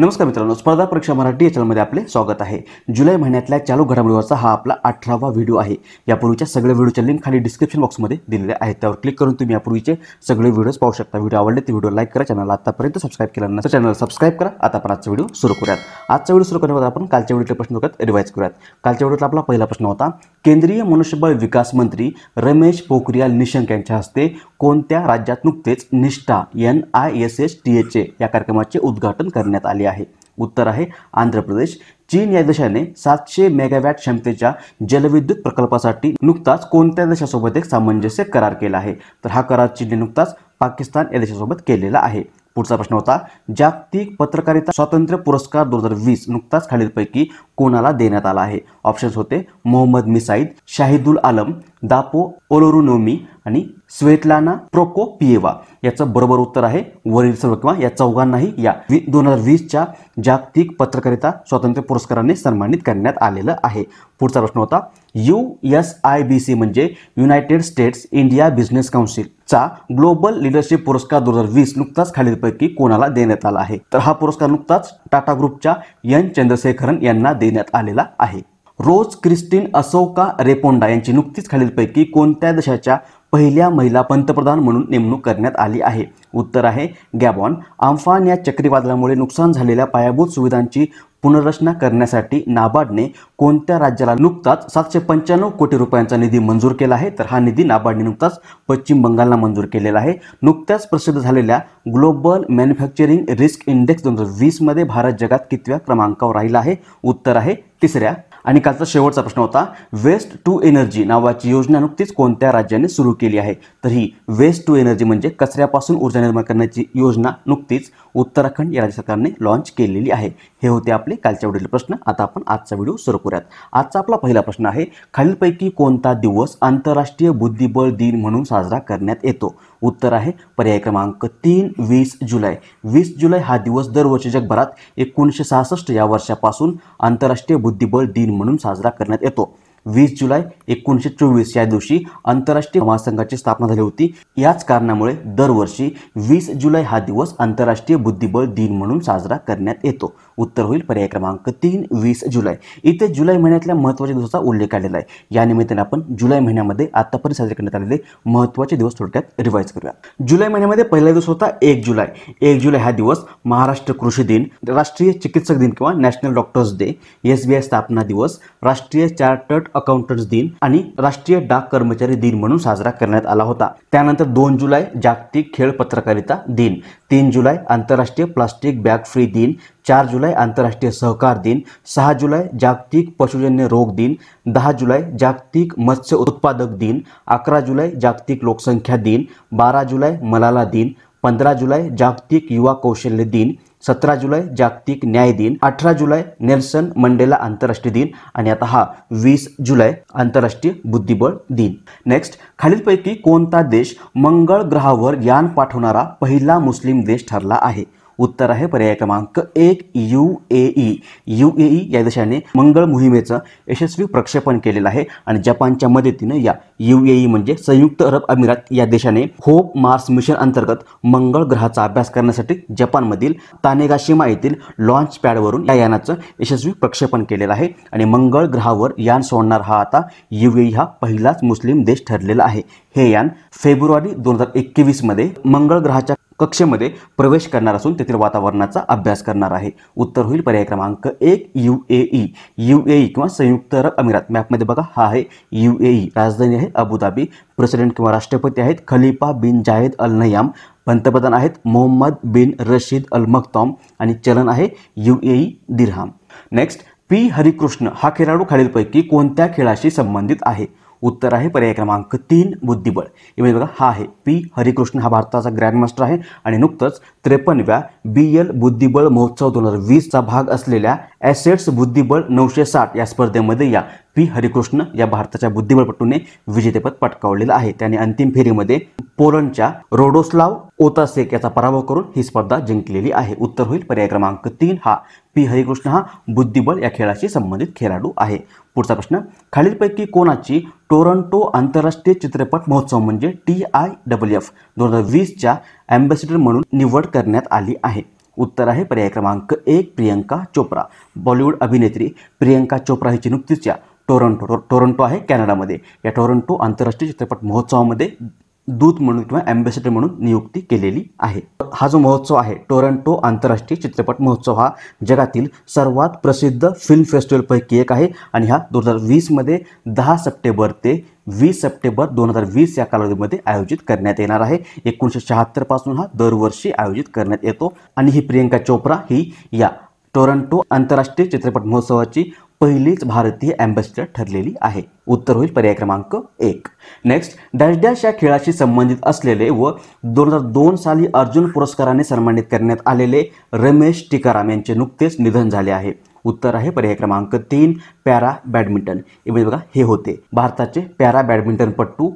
नमस्कार मित्रांनो स्पर्धा परीक्षा मराठी या चॅनलमध्ये आपले स्वागत आहे जुलै महिन्यातल्या चालू घडामोडीवरचा हा आपला अठरावा व्हिडिओ आहे यापूर्वीच्या सगळ्या व्हिडिओच्या लिंक खाली डिस्क्रिप्शन बॉक्समध्ये दिलेले आहेत त्यावर क्लिक करून तुम्ही यापूर्वीचे सगळे व्हिडिओज पाहू शकता व्हिडिओ आवडले ते व्हिडिओ लाईक करा चॅनलला आतापर्यंत सबस्क्राईब केला नसतं चॅनल सबस्क्राईब करा आता आपण आजचा व्हिडिओ सुरू करूयात आजचा व्हिडिओ सुरू करण्यावर आपण कालच्या व्हिडिओचे प्रश्न बघत रिवाईज करूयात कालच्या व्हिडिओतला आपला पहिला प्रश्न होता केंद्रीय मनुष्यबळ विकास मंत्री रमेश पोखरियाल निशंक यांच्या हस्ते कोणत्या राज्यात नुकतेच Nishtha N I S S T H या कार्यक्रमाचे उद्घाटन करण्यात आले आली आहे उत्तर आहे आंध्र प्रदेश चीन या देशाने सातशे मेगावॅट क्षमतेच्या जलविद्युत प्रकल्पासाठी नुकताच कोणत्या देशासोबत एक सामंजस्य करार केला आहे तर हा करार चीनने नुकताच पाकिस्तान या देशासोबत केलेला आहे पुढचा प्रश्न होता जागतिक पत्रकारिता स्वातंत्र्य पुरस्कार दोन हजार वीस नुकताच खालीलपैकी कोणाला देण्यात आला आहे ऑप्शन्स होते मोहम्मद मिसाईद शाहिदुल आलम दापो ओलोरुनोमी आणि स्वेतलाना पिएवा याचं बरोबर उत्तर आहे वरील सर्व किंवा या चौघांनाही या दोन हजार वीसच्या जागतिक पत्रकारिता स्वातंत्र्य पुरस्काराने सन्मानित करण्यात आलेलं आहे पुढचा प्रश्न होता U S I B C म्हणजे युनायटेड स्टेट्स इंडिया बिझनेस काउन्सिलचा ग्लोबल लिडरशिप पुरस्कार दोन हजार वीस नुकताच खालीलपैकी कोणाला देण्यात आला आहे तर हा पुरस्कार नुकताच टाटा ग्रुपच्या एन चंद्रशेखरन यांना देण्यात आलेला आहे रोज क्रिस्टीन असोका रेपोंडा यांची नुकतीच खालीलपैकी कोणत्या देशाच्या पहिल्या महिला पंतप्रधान म्हणून नेमणूक करण्यात आली आहे उत्तर आहे गॅबॉन आम्फान या चक्रीवादळामुळे नुकसान झालेल्या पायाभूत सुविधांची पुनर्रचना करण्यासाठी नाबार्डने कोणत्या राज्याला नुकताच सातशे पंच्याण्णव कोटी रुपयांचा निधी मंजूर केला आहे तर हा निधी नाबार्डने नुकताच पश्चिम बंगालला मंजूर केलेला आहे नुकत्याच प्रसिद्ध झालेल्या ग्लोबल मॅन्युफॅक्चरिंग रिस्क इंडेक्स दोन हजार वीसमध्ये भारत जगात कितव्या क्रमांकावर राहिला आहे उत्तर आहे तिसऱ्या आणि कालचा शेवटचा प्रश्न होता वेस्ट टू एनर्जी नावाची योजना नुकतीच कोणत्या राज्याने सुरू केली आहे तर ही वेस्ट टू एनर्जी म्हणजे कचऱ्यापासून ऊर्जा निर्माण करण्याची योजना नुकतीच उत्तराखंड या राज्य सरकारने लॉन्च केलेली आहे हे होते आपले कालच्या वडील प्रश्न आता आपण आजचा व्हिडिओ सुरू करूयात आजचा आपला पहिला प्रश्न आहे खालीलपैकी कोणता दिवस आंतरराष्ट्रीय बुद्धिबळ दिन म्हणून साजरा करण्यात येतो उत्तर आहे पर्याय क्रमांक तीन वीस जुलै वीस जुलै हा दिवस दरवर्षी जगभरात एकोणीसशे सहासष्ट या वर्षापासून आंतरराष्ट्रीय बुद्धिबळ दिन दिन म्हणून साजरा करण्यात येतो वीस जुलै एकोणीसशे चोवीस या दिवशी आंतरराष्ट्रीय महासंघाची स्थापना झाली होती याच कारणामुळे दरवर्षी वीस जुलै हा दिवस आंतरराष्ट्रीय बुद्धिबळ दिन म्हणून साजरा करण्यात येतो उत्तर होईल पर्याय क्रमांक तीन वीस जुलै इथे जुलै महिन्यातल्या महत्त्वाच्या दिवसाचा उल्लेख आलेला आहे या निमित्ताने आपण जुलै महिन्यामध्ये आतापर्यंत साजरे करण्यात आलेले महत्त्वाचे दिवस थोडक्यात रिवाईज करूया जुलै महिन्यामध्ये पहिला दिवस होता एक जुलै एक जुलै हा दिवस महाराष्ट्र कृषी दिन राष्ट्रीय चिकित्सक दिन किंवा national doctors day S B I स्थापना दिवस राष्ट्रीय चार्टर्ड अकाउंटंट्स दिन आणि राष्ट्रीय डाक कर्मचारी दिन म्हणून साजरा करण्यात आला होता त्यानंतर दोन जुलै जागतिक खेळ पत्रकारिता दिन तीन जुलै आंतरराष्ट्रीय प्लास्टिक बॅग फ्री दिन चार जुलै आंतरराष्ट्रीय सहकार दिन सहा जुलै जागतिक पशुजन्य रोग दिन दहा जुलै जागतिक मत्स्य उत्पादक दिन अकरा जुलै जागतिक लोकसंख्या दिन बारा जुलै मलाला दिन पंधरा जुलै जागतिक युवा कौशल्य दिन सतरा जुलै जागतिक न्याय दिन अठरा जुलै नेल्सन मंडेला आंतरराष्ट्रीय दिन आणि आता हा वीस जुलै आंतरराष्ट्रीय बुद्धिबळ दिन नेक्स्ट खालीलपैकी कोणता देश मंगळ ग्रहावर यान पाठवणारा पहिला मुस्लिम देश ठरला आहे उत्तर आहे पर्याय क्रमांक एक U A E U A E या देशाने मंगळ मोहिमेचं यशस्वी प्रक्षेपण केलेलं आहे आणि जपानच्या मदतीनं या युएई e म्हणजे संयुक्त अरब अमिरात या देशाने होप मार्स मिशन अंतर्गत मंगळ ग्रहाचा अभ्यास करण्यासाठी जपानमधील तानेगाशिमा येथील लॉन्च पॅडवरून या यानाचं यशस्वी प्रक्षेपण केलेलं आहे आणि मंगळ ग्रहावर यान सोडणार हा आता युएई e हा पहिलाच मुस्लिम देश ठरलेला आहे हे यान फेब्रुवारी दोन हजार एकवीसमध्ये मंगळ ग्रहाच्या कक्षेमध्ये प्रवेश करणार असून तेथील वातावरणाचा अभ्यास करणार आहे उत्तर होईल पर्याय क्रमांक एक U A E e. U A E किंवा संयुक्त अरब अमिरात मॅपमध्ये बघा हा आहे यू ए ई राजधानी आहे अबुधाबी प्रेसिडेंट किंवा राष्ट्रपती आहेत खलिफा बिन जाहेद अल नयाम पंतप्रधान आहेत मोहम्मद बिन रशीद अल मक्तॉम आणि चलन आहे यू ए दिरहाम नेक्स्ट पी हरिकृष्ण हा खेळाडू खालीलपैकी कोणत्या खेळाशी संबंधित आहे उत्तर आहे पर्याय क्रमांक तीन बुद्धिबळ इमेज बघा हा आहे पी हरिकृष्ण हा भारताचा ग्रँडमास्टर आहे आणि नुकतंच त्रेपन्नव्या बी एल बुद्धिबळ महोत्सव दोन हजार वीसचा भाग असलेल्या ॲसेट्स बुद्धिबळ नऊशे साठ या स्पर्धेमध्ये या पी हरिकृष्ण या भारताच्या बुद्धिबळपटूने विजेतेपद पटकावलेलं आहे त्याने अंतिम फेरीमध्ये पोलंडच्या रोडोस्लाव ओतासेक याचा पराभव करून ही स्पर्धा जिंकलेली आहे उत्तर होईल पर्याय क्रमांक तीन हा पी हरिकृष्ण हा बुद्धिबळ या खेळाशी संबंधित खेळाडू आहे पुढचा प्रश्न खालीलपैकी कोणाची टोरंटो आंतरराष्ट्रीय चित्रपट महोत्सव म्हणजे टी आय डब्ल्यू एफ दोन हजार वीसच्या अँबॅसिडर म्हणून निवड करण्यात आली आहे उत्तर आहे पर्याय क्रमांक एक प्रियंका चोप्रा बॉलिवूड अभिनेत्री प्रियंका चोप्रा हिची नुकतीच्या टोरंटो टोरंटो आहे कॅनडामध्ये या टोरंटो आंतरराष्ट्रीय चित्रपट महोत्सवामध्ये दूत म्हणून किंवा अँबेसिडर म्हणून नियुक्ती केलेली आहे हा जो महोत्सव आहे टोरंटो आंतरराष्ट्रीय चित्रपट महोत्सव हा जगातील सर्वात प्रसिद्ध फिल्म फेस्टिवलपैकी एक आहे आणि हा दोन हजार वीसमध्ये दहा सप्टेंबर ते वीस सप्टेंबर दोन हजार वीस या कालावधीमध्ये आयोजित करण्यात येणार आहे एकोणीसशे शहात्तरपासून हा दरवर्षी आयोजित करण्यात येतो आणि ही प्रियंका चोप्रा ही या टोरंटो आंतरराष्ट्रीय चित्रपट महोत्सवाची पहिलीच भारतीय अँबॅसिडर ठरलेली आहे उत्तर होईल पर्याय क्रमांक एक नेक्स्ट डॅश डॅश या खेळाशी संबंधित असलेले व दोन हजार दोन साली अर्जुन पुरस्काराने सन्मानित करण्यात आलेले रमेश टिकाराम यांचे नुकतेच निधन झाले आहे उत्तर आहे पर्याय क्रमांक तीन पॅरा बॅडमिंटन म्हणजे बघा हे होते भारताचे पॅरा बॅडमिंटनपटू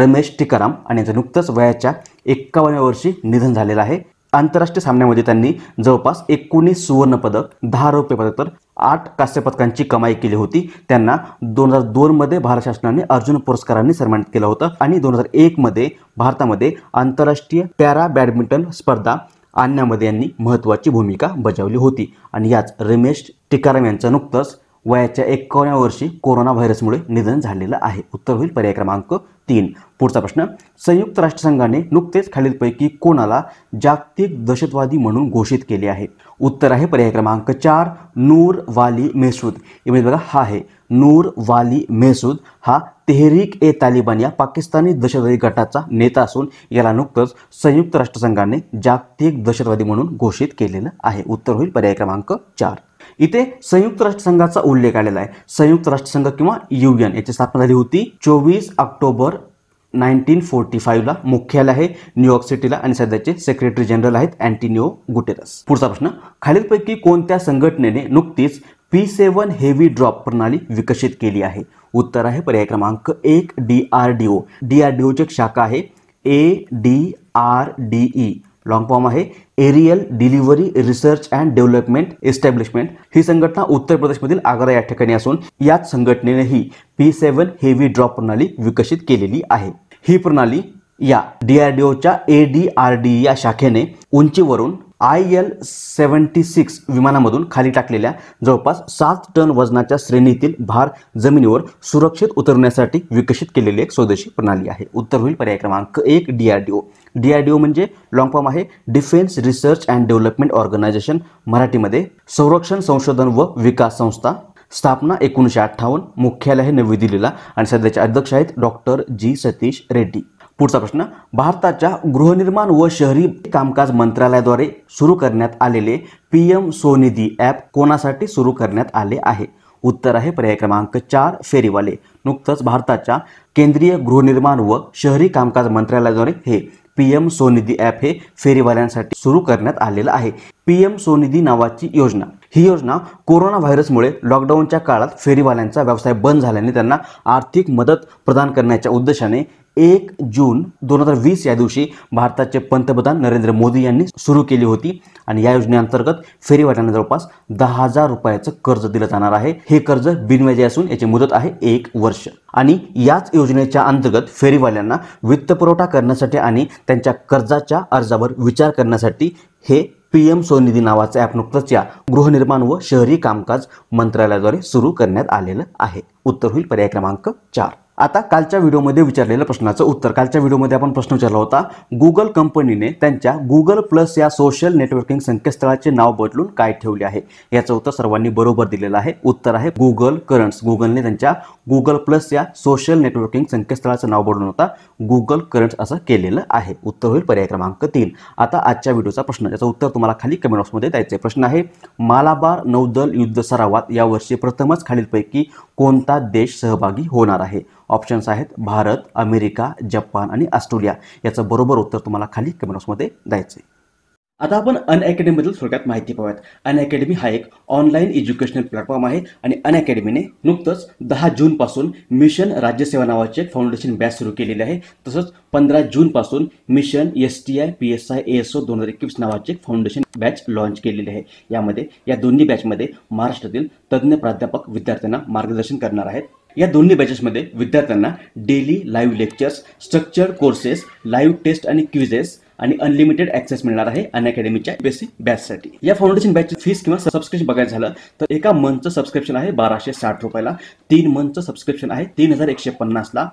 रमेश टिकाराम आणि यांचं नुकतंच वयाच्या एक्कावन्नव्या वर्षी निधन झालेलं आहे आंतरराष्ट्रीय सामन्यामध्ये त्यांनी जवळपास एकोणीस सुवर्णपदक दहा रौप्य पदक तर आठ कांस्यपदकांची कमाई केली होती त्यांना दोन हजार दोनमध्ये भारत शासनाने अर्जुन पुरस्कारांनी सन्मानित केलं होतं आणि दोन हजार एकमध्ये भारतामध्ये आंतरराष्ट्रीय पॅरा बॅडमिंटन स्पर्धा आणण्यामध्ये यांनी महत्त्वाची भूमिका बजावली होती आणि याच रमेश टिकाराम यांचं नुकतंच वयाच्या एक्काव्या वर्षी कोरोना व्हायरसमुळे निधन झालेलं आहे उत्तर होईल पर्याय क्रमांक तीन पुढचा प्रश्न संयुक्त राष्ट्रसंघाने नुकतेच खालीलपैकी कोणाला जागतिक दहशतवादी म्हणून घोषित केले आहे उत्तर आहे पर्याय क्रमांक चार नूर वाली मेसूद इमेज बघा हा आहे नूर वाली मेसूद हा तेहरीक ए तालिबान या पाकिस्तानी दहशतवादी गटाचा नेता असून याला नुकतंच संयुक्त राष्ट्रसंघाने जागतिक दहशतवादी म्हणून घोषित केलेलं आहे उत्तर होईल पर्याय क्रमांक चार इथे संयुक्त राष्ट्रसंघाचा उल्लेख आलेला आहे संयुक्त राष्ट्रसंघ किंवा युएन एन याची स्थापना झाली होती चोवीस ऑक्टोबर नाईन्टीन फोर्टी फाईव्हला मुख्यालय आहे न्यूयॉर्क सिटीला आणि सध्याचे सेक्रेटरी जनरल आहेत अँटिनिओ गुटेरस पुढचा प्रश्न खालीलपैकी कोणत्या संघटनेने नुकतीच पी सेवन हेवी ड्रॉप प्रणाली विकसित केली आहे उत्तर आहे पर्याय क्रमांक एक D R D O D R D ओची एक शाखा आहे A D R D E long form आहे aerial delivery research and development establishment ही संघटना उत्तर प्रदेशमधील आग्रा या ठिकाणी असून याच संघटनेनेही ही पी सेव्हन हेवी ड्रॉप प्रणाली विकसित केलेली आहे ही प्रणाली या D R D A D R D या शाखेने उंचीवरून आय एल सेव्हन्टी सिक्स विमानामधून खाली टाकलेल्या जवळपास सात टन वजनाच्या श्रेणीतील भार जमिनीवर सुरक्षित उतरण्यासाठी विकसित केलेली एक स्वदेशी प्रणाली आहे उत्तर होईल पर्याय क्रमांक एक D R D O D R D O म्हणजे लॉंग फॉर्म आहे defence research and development organisation मराठीमध्ये संरक्षण संशोधन व विकास संस्था स्थापना एकोणीसशे अठ्ठावन्न मुख्यालय आहे नवी दिल्लीला आणि सध्याचे अध्यक्ष आहेत डॉक्टर जी सतीश रेड्डी पुढचा प्रश्न भारताच्या गृहनिर्माण व शहरी कामकाज मंत्रालयाद्वारे सुरू करण्यात आलेले पी एम सोनिधी ॲप कोणासाठी सुरू करण्यात आले आहे उत्तर आहे पर्याय क्रमांक चार फेरीवाले नुकतंच भारताच्या केंद्रीय गृहनिर्माण व शहरी कामकाज मंत्रालयाद्वारे हे पी एम सोनिधी ॲप हे फेरीवाल्यांसाठी सुरू करण्यात आलेलं आहे पी एम सोनिधी नावाची योजना ही योजना कोरोना व्हायरसमुळे लॉकडाऊनच्या काळात फेरीवाल्यांचा व्यवसाय बंद झाल्याने त्यांना आर्थिक मदत प्रदान करण्याच्या उद्देशाने एक जून दोन हजार वीस या दिवशी भारताचे पंतप्रधान नरेंद्र मोदी यांनी सुरू केली होती आणि या योजनेअंतर्गत फेरीवाल्यांना जवळपास दहा हजार रुपयाचं कर्ज दिलं जाणार आहे हे कर्ज बिनव्याजी असून याची मुदत आहे एक वर्ष आणि याच योजनेच्या अंतर्गत फेरीवाल्यांना वित्तपुरवठा करण्यासाठी आणि त्यांच्या कर्जाच्या अर्जावर विचार करण्यासाठी हे पी एम सोनिधी नावाचं ॲप नुकतंच या गृहनिर्माण व शहरी कामकाज मंत्रालयाद्वारे सुरू करण्यात आलेलं आहे उत्तर होईल पर्याय क्रमांक चार आता कालच्या व्हिडिओमध्ये विचारलेल्या प्रश्नाचं उत्तर कालच्या व्हिडिओमध्ये आपण प्रश्न विचारला होता गुगल कंपनीने त्यांच्या गुगल प्लस या सोशल नेटवर्किंग संकेतस्थळाचे नाव बदलून काय ठेवले आहे याचं उत्तर सर्वांनी बरोबर दिलेलं आहे उत्तर आहे गुगल करंट्स गुगलने त्यांच्या गुगल प्लस या सोशल नेटवर्किंग संकेतस्थळाचं नाव बदलून होता गुगल करंट्स असं केलेलं आहे उत्तर होईल पर्याय क्रमांक तीन आता आजच्या व्हिडिओचा प्रश्न याचं उत्तर तुम्हाला खाली कमेंट बॉक्समध्ये द्यायचंय प्रश्न आहे मालाबार नौदल युद्ध सरावात यावर्षी प्रथमच खालीलपैकी कोणता देश सहभागी होणार आहे ऑप्शन्स आहेत भारत अमेरिका जपान आणि ऑस्ट्रेलिया याचं बरोबर उत्तर तुम्हाला खाली कमेंट बॉक्समध्ये द्यायचं आहे आता आपण अन बद्दल थोडक्यात माहिती पाहूयात अन अकॅडमी हा एक ऑनलाईन एज्युकेशनल प्लॅटफॉर्म आहे आणि अन अकॅडमीने नुकतंच दहा जूनपासून मिशन राज्यसेवा नावाचे एक फाउंडेशन बॅच सुरू केलेले आहे तसंच पंधरा जूनपासून mission S T I P S I S O दोन हजार एकवीस नावाचे फाउंडेशन बॅच लॉन्च केलेले आहे यामध्ये या दोन्ही बॅचमध्ये महाराष्ट्रातील तज्ज्ञ प्राध्यापक विद्यार्थ्यांना मार्गदर्शन करणार आहेत या दोन्ही बॅचेसमध्ये विद्यार्थ्यांना daily live lectures structured courses live test आणि क्विजेस आणि अनलिमिटेड ऍक्सेस मिळणार आहे अन अकॅडमीच्या बेसिक बॅचसाठी या फाउंडेशन बॅचची फीस किंवा सबस्क्रिप्शन बघायचं झालं तर एका मंथचं सबस्क्रिप्शन आहे बाराशे साठ रुपयाला तीन मंथचं सबस्क्रिप्शन आहे तीन हजार एकशे पन्नासला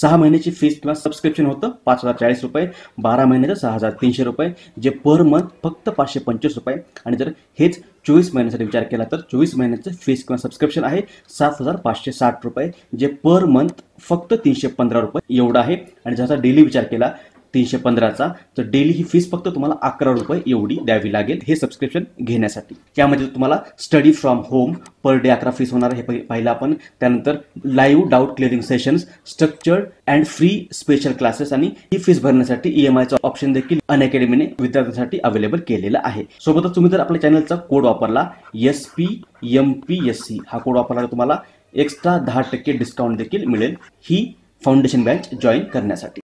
सहा महिन्याची फीस किंवा सबस्क्रिप्शन होतं पाच हजार चाळीस रुपये बारा महिन्याचं सहा हजार तीनशे रुपये जे पर मंथ फक्त पाचशे पंचवीस रुपये आणि जर हेच चोवीस महिन्यासाठी विचार केला तर चोवीस महिन्याचं फीस किंवा सबस्क्रिप्शन आहे सात हजार पाचशे साठ रुपये जे पर मंथ फक्त तीनशे पंधरा रुपये एवढं आहे आणि ज्याचा डेली विचार केला तीनशे पंधराचा तर डेली ही फीस फक्त तुम्हाला अकरा रुपये एवढी द्यावी लागेल हे सबस्क्रिप्शन घेण्यासाठी त्यामध्ये तुम्हाला study from home per day अकरा फीस होणार हे पाहिलं आपण त्यानंतर live doubt clearing sessions structured and free special classes आणि ही फीस भरण्यासाठी ई एम आयचा ऑप्शन देखील अन अकॅडमीने विद्यार्थ्यांसाठी अवेलेबल केलेला आहे सोबतच तुम्ही जर आपल्या चॅनलचा कोड वापरला S P M P S C हा कोड वापरला तुम्हाला एक्स्ट्रा दहा टक्के डिस्काउंट देखील मिळेल ही फाउंडेशन बॅच जॉईन करण्यासाठी